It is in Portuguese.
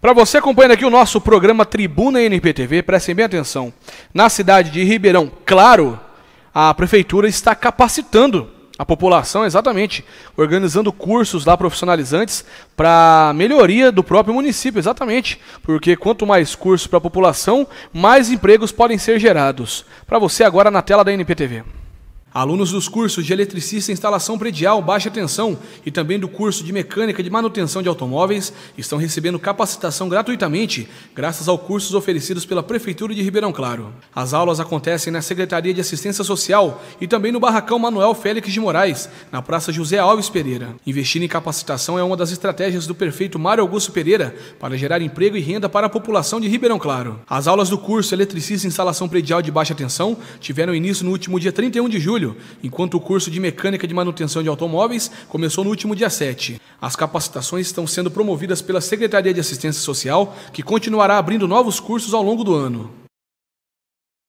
Para você acompanhando aqui o nosso programa Tribuna NPTV, prestem bem atenção. Na cidade de Ribeirão Claro, a prefeitura está capacitando a população, exatamente, organizando cursos lá profissionalizantes para melhoria do próprio município, exatamente, porque quanto mais cursos para a população, mais empregos podem ser gerados. Para você agora na tela da NPTV. Alunos dos cursos de eletricista e instalação predial baixa tensão e também do curso de mecânica de manutenção de automóveis estão recebendo capacitação gratuitamente, graças aos cursos oferecidos pela Prefeitura de Ribeirão Claro. As aulas acontecem na Secretaria de Assistência Social e também no Barracão Manuel Félix de Moraes, na Praça José Alves Pereira. Investir em capacitação é uma das estratégias do prefeito Mário Augusto Pereira para gerar emprego e renda para a população de Ribeirão Claro. As aulas do curso eletricista e instalação predial de baixa tensão tiveram início no último dia 31 de julho julho, enquanto o curso de Mecânica de Manutenção de Automóveis começou no último dia 7. As capacitações estão sendo promovidas pela Secretaria de Assistência Social, que continuará abrindo novos cursos ao longo do ano.